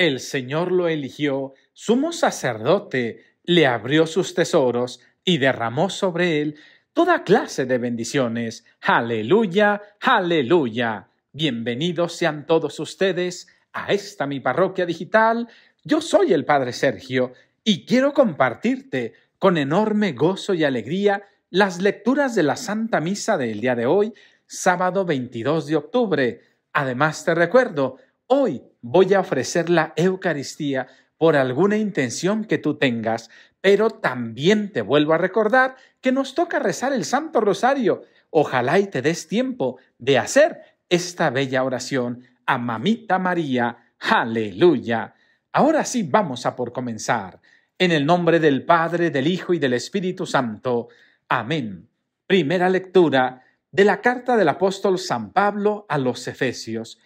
El Señor lo eligió, sumo sacerdote, le abrió sus tesoros y derramó sobre él toda clase de bendiciones. Aleluya, aleluya. Bienvenidos sean todos ustedes a esta mi parroquia digital. Yo soy el Padre Sergio y quiero compartirte con enorme gozo y alegría las lecturas de la Santa Misa del día de hoy, sábado 22 de octubre. Además te recuerdo hoy voy a ofrecer la Eucaristía por alguna intención que tú tengas, pero también te vuelvo a recordar que nos toca rezar el Santo Rosario. Ojalá y te des tiempo de hacer esta bella oración a Mamita María. Aleluya. Ahora sí vamos a por comenzar. En el nombre del Padre, del Hijo y del Espíritu Santo. Amén. Primera lectura de la carta del apóstol San Pablo a los Efesios.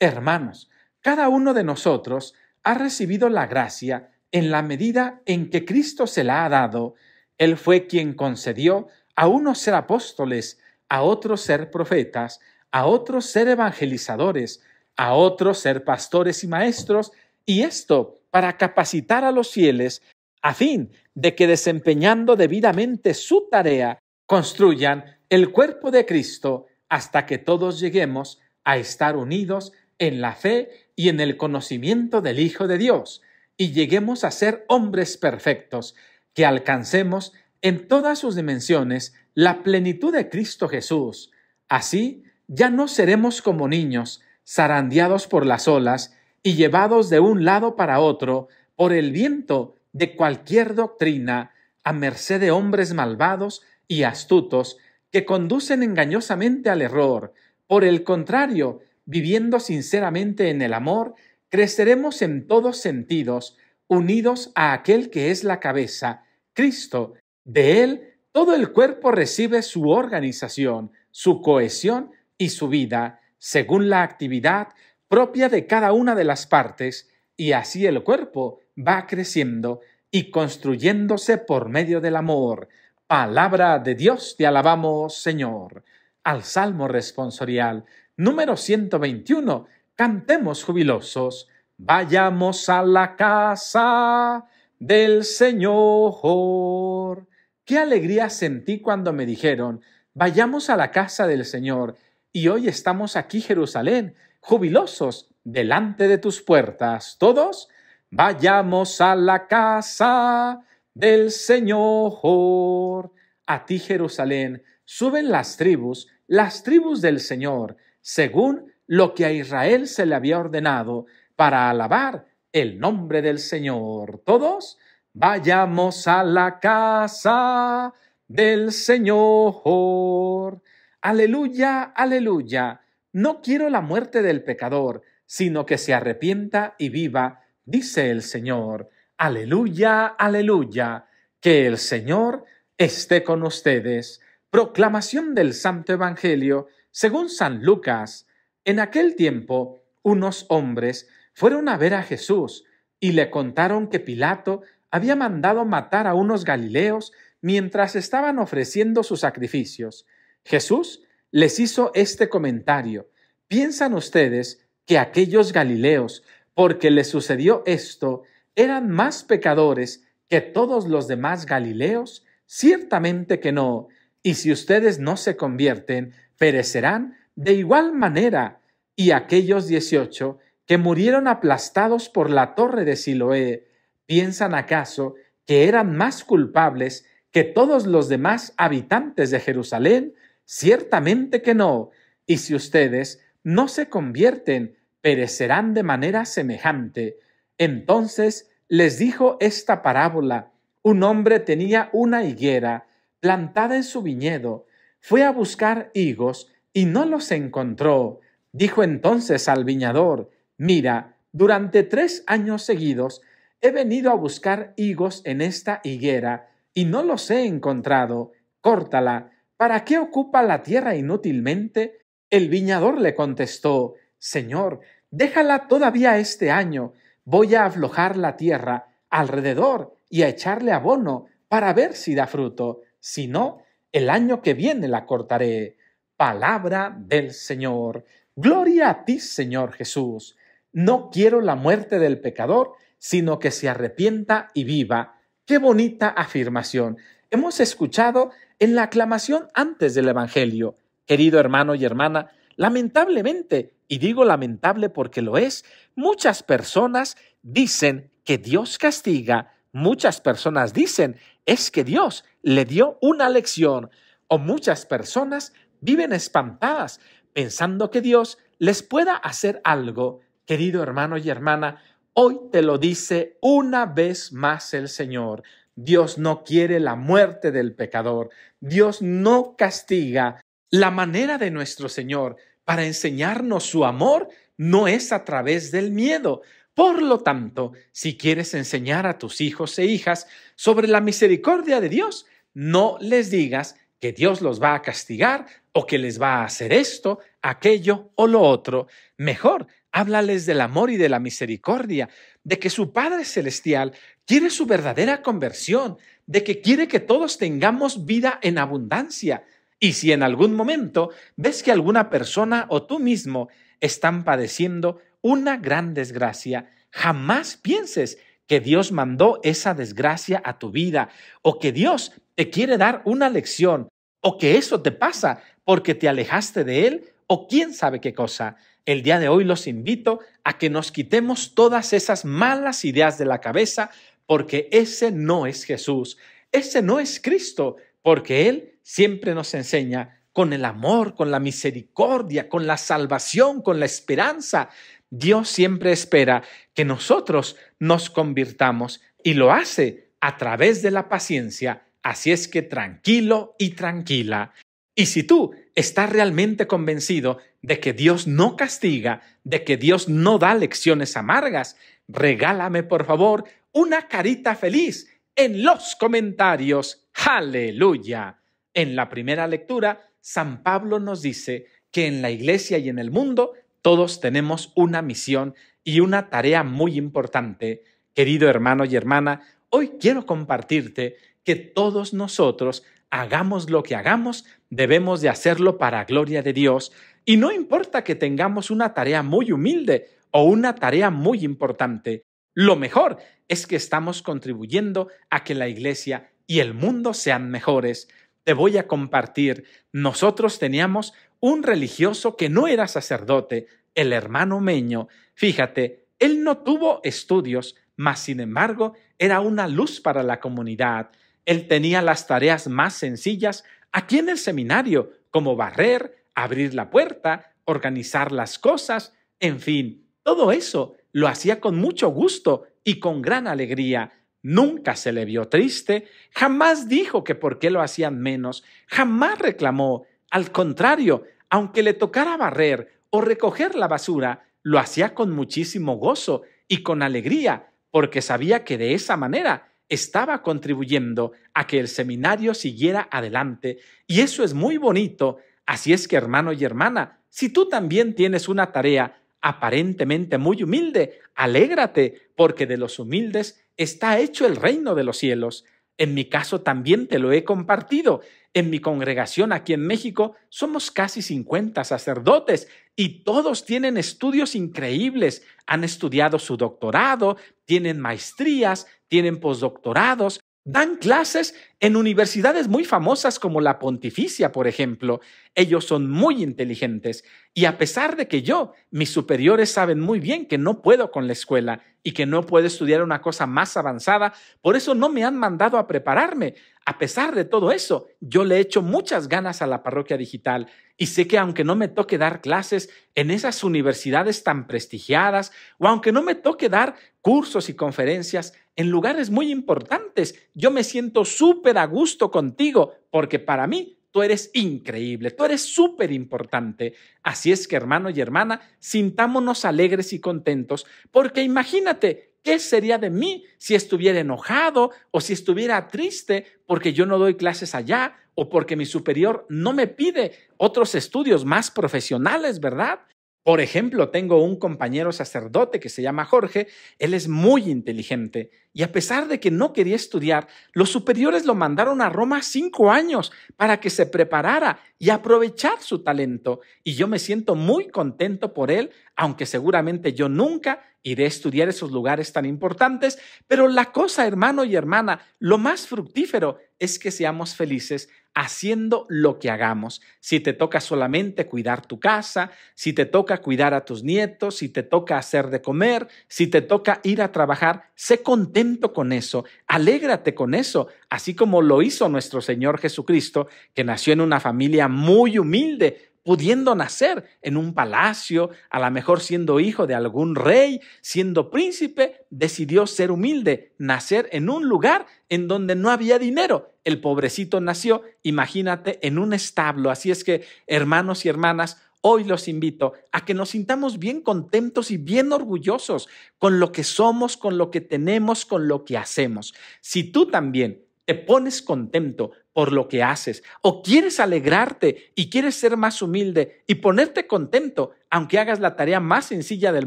Hermanos, cada uno de nosotros ha recibido la gracia en la medida en que Cristo se la ha dado. Él fue quien concedió a unos ser apóstoles, a otros ser profetas, a otros ser evangelizadores, a otros ser pastores y maestros, y esto para capacitar a los fieles a fin de que desempeñando debidamente su tarea construyan el cuerpo de Cristo hasta que todos lleguemos a estar unidos en la fe y en el conocimiento del Hijo de Dios, y lleguemos a ser hombres perfectos, que alcancemos en todas sus dimensiones la plenitud de Cristo Jesús. Así ya no seremos como niños, zarandeados por las olas y llevados de un lado para otro por el viento de cualquier doctrina, a merced de hombres malvados y astutos que conducen engañosamente al error. Por el contrario, viviendo sinceramente en el amor, creceremos en todos sentidos, unidos a aquel que es la cabeza, Cristo. De él, todo el cuerpo recibe su organización, su cohesión y su vida, según la actividad propia de cada una de las partes, y así el cuerpo va creciendo y construyéndose por medio del amor. Palabra de Dios, te alabamos, Señor. Al Salmo responsorial número 121. Cantemos jubilosos. Vayamos a la casa del Señor. Qué alegría sentí cuando me dijeron, vayamos a la casa del Señor. Y hoy estamos aquí, Jerusalén, jubilosos, delante de tus puertas. Todos, vayamos a la casa del Señor. A ti, Jerusalén, suben las tribus, las tribus del Señor según lo que a Israel se le había ordenado, para alabar el nombre del Señor. Todos, vayamos a la casa del Señor. Aleluya, aleluya. No quiero la muerte del pecador, sino que se arrepienta y viva, dice el Señor. Aleluya, aleluya. Que el Señor esté con ustedes. Proclamación del Santo Evangelio según San Lucas, en aquel tiempo unos hombres fueron a ver a Jesús y le contaron que Pilato había mandado matar a unos galileos mientras estaban ofreciendo sus sacrificios. Jesús les hizo este comentario. ¿Piensan ustedes que aquellos galileos, porque les sucedió esto, eran más pecadores que todos los demás galileos? Ciertamente que no. Y si ustedes no se convierten, perecerán de igual manera, y aquellos dieciocho que murieron aplastados por la torre de Siloé, ¿piensan acaso que eran más culpables que todos los demás habitantes de Jerusalén? Ciertamente que no. Y si ustedes no se convierten, perecerán de manera semejante. Entonces les dijo esta parábola. Un hombre tenía una higuera plantada en su viñedo fue a buscar higos y no los encontró. Dijo entonces al viñador, mira, durante tres años seguidos he venido a buscar higos en esta higuera y no los he encontrado. Córtala. ¿Para qué ocupa la tierra inútilmente? El viñador le contestó, Señor, déjala todavía este año. Voy a aflojar la tierra alrededor y a echarle abono para ver si da fruto. Si no, el año que viene la cortaré. Palabra del Señor. Gloria a ti, Señor Jesús. No quiero la muerte del pecador, sino que se arrepienta y viva. Qué bonita afirmación. Hemos escuchado en la aclamación antes del Evangelio. Querido hermano y hermana, lamentablemente, y digo lamentable porque lo es, muchas personas dicen que Dios castiga, muchas personas dicen es que Dios le dio una lección o muchas personas viven espantadas pensando que Dios les pueda hacer algo. Querido hermano y hermana, hoy te lo dice una vez más el Señor. Dios no quiere la muerte del pecador. Dios no castiga. La manera de nuestro Señor para enseñarnos su amor no es a través del miedo, por lo tanto, si quieres enseñar a tus hijos e hijas sobre la misericordia de Dios, no les digas que Dios los va a castigar o que les va a hacer esto, aquello o lo otro. Mejor, háblales del amor y de la misericordia, de que su Padre Celestial quiere su verdadera conversión, de que quiere que todos tengamos vida en abundancia. Y si en algún momento ves que alguna persona o tú mismo están padeciendo una gran desgracia, jamás pienses que Dios mandó esa desgracia a tu vida o que Dios te quiere dar una lección o que eso te pasa porque te alejaste de Él o quién sabe qué cosa. El día de hoy los invito a que nos quitemos todas esas malas ideas de la cabeza porque ese no es Jesús, ese no es Cristo, porque Él siempre nos enseña con el amor, con la misericordia, con la salvación, con la esperanza, Dios siempre espera que nosotros nos convirtamos y lo hace a través de la paciencia. Así es que tranquilo y tranquila. Y si tú estás realmente convencido de que Dios no castiga, de que Dios no da lecciones amargas, regálame por favor una carita feliz en los comentarios. Aleluya. En la primera lectura, San Pablo nos dice que en la iglesia y en el mundo todos tenemos una misión y una tarea muy importante. Querido hermano y hermana, hoy quiero compartirte que todos nosotros, hagamos lo que hagamos, debemos de hacerlo para gloria de Dios. Y no importa que tengamos una tarea muy humilde o una tarea muy importante, lo mejor es que estamos contribuyendo a que la iglesia y el mundo sean mejores. Te voy a compartir, nosotros teníamos un religioso que no era sacerdote, el hermano Meño. Fíjate, él no tuvo estudios, mas sin embargo era una luz para la comunidad. Él tenía las tareas más sencillas aquí en el seminario, como barrer, abrir la puerta, organizar las cosas, en fin, todo eso lo hacía con mucho gusto y con gran alegría. Nunca se le vio triste, jamás dijo que por qué lo hacían menos, jamás reclamó. Al contrario, aunque le tocara barrer o recoger la basura, lo hacía con muchísimo gozo y con alegría, porque sabía que de esa manera estaba contribuyendo a que el seminario siguiera adelante. Y eso es muy bonito. Así es que, hermano y hermana, si tú también tienes una tarea aparentemente muy humilde, alégrate, porque de los humildes está hecho el reino de los cielos. En mi caso también te lo he compartido. En mi congregación aquí en México somos casi 50 sacerdotes y todos tienen estudios increíbles. Han estudiado su doctorado, tienen maestrías, tienen postdoctorados, Dan clases en universidades muy famosas como la Pontificia, por ejemplo. Ellos son muy inteligentes y a pesar de que yo, mis superiores saben muy bien que no puedo con la escuela y que no puedo estudiar una cosa más avanzada, por eso no me han mandado a prepararme a pesar de todo eso, yo le echo muchas ganas a la parroquia digital y sé que aunque no me toque dar clases en esas universidades tan prestigiadas o aunque no me toque dar cursos y conferencias en lugares muy importantes, yo me siento súper a gusto contigo porque para mí tú eres increíble, tú eres súper importante. Así es que hermano y hermana, sintámonos alegres y contentos porque imagínate ¿Qué sería de mí si estuviera enojado o si estuviera triste porque yo no doy clases allá o porque mi superior no me pide otros estudios más profesionales, verdad? Por ejemplo, tengo un compañero sacerdote que se llama Jorge, él es muy inteligente y a pesar de que no quería estudiar, los superiores lo mandaron a Roma cinco años para que se preparara y aprovechar su talento. Y yo me siento muy contento por él, aunque seguramente yo nunca y de estudiar esos lugares tan importantes, pero la cosa, hermano y hermana, lo más fructífero es que seamos felices haciendo lo que hagamos. Si te toca solamente cuidar tu casa, si te toca cuidar a tus nietos, si te toca hacer de comer, si te toca ir a trabajar, sé contento con eso, alégrate con eso, así como lo hizo nuestro Señor Jesucristo, que nació en una familia muy humilde, pudiendo nacer en un palacio, a lo mejor siendo hijo de algún rey, siendo príncipe, decidió ser humilde, nacer en un lugar en donde no había dinero. El pobrecito nació, imagínate, en un establo. Así es que, hermanos y hermanas, Hoy los invito a que nos sintamos bien contentos y bien orgullosos con lo que somos, con lo que tenemos, con lo que hacemos. Si tú también te pones contento por lo que haces, o quieres alegrarte y quieres ser más humilde y ponerte contento, aunque hagas la tarea más sencilla del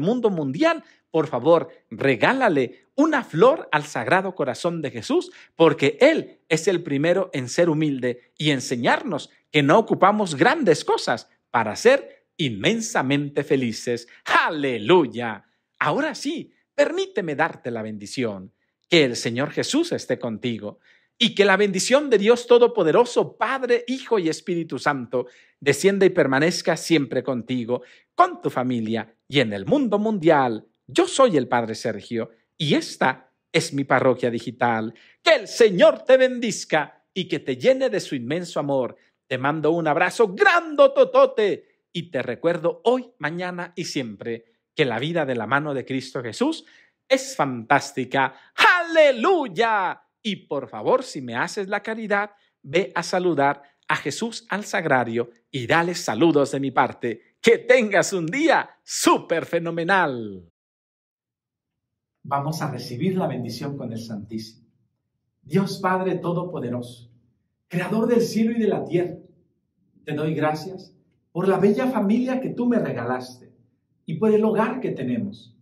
mundo mundial, por favor, regálale una flor al Sagrado Corazón de Jesús, porque Él es el primero en ser humilde y enseñarnos que no ocupamos grandes cosas para ser inmensamente felices. Aleluya. Ahora sí, permíteme darte la bendición. Que el Señor Jesús esté contigo y que la bendición de Dios Todopoderoso, Padre, Hijo y Espíritu Santo, descienda y permanezca siempre contigo, con tu familia y en el mundo mundial. Yo soy el Padre Sergio y esta es mi parroquia digital. Que el Señor te bendizca y que te llene de su inmenso amor. Te mando un abrazo grande totote y te recuerdo hoy, mañana y siempre que la vida de la mano de Cristo Jesús es fantástica. ¡Aleluya! Y por favor, si me haces la caridad, ve a saludar a Jesús al Sagrario y dale saludos de mi parte. Que tengas un día súper fenomenal. Vamos a recibir la bendición con el Santísimo. Dios Padre Todopoderoso, Creador del cielo y de la tierra, te doy gracias por la bella familia que tú me regalaste y por el hogar que tenemos.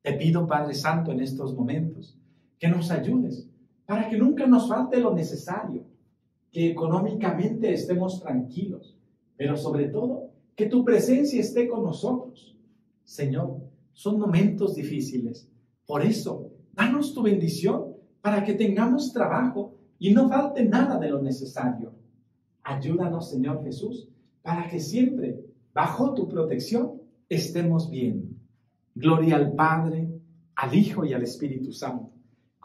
Te pido, Padre Santo, en estos momentos, que nos ayudes para que nunca nos falte lo necesario, que económicamente estemos tranquilos, pero sobre todo que tu presencia esté con nosotros. Señor, son momentos difíciles, por eso danos tu bendición para que tengamos trabajo y no falte nada de lo necesario. Ayúdanos, Señor Jesús, para que siempre, bajo tu protección, estemos bien. Gloria al Padre, al Hijo y al Espíritu Santo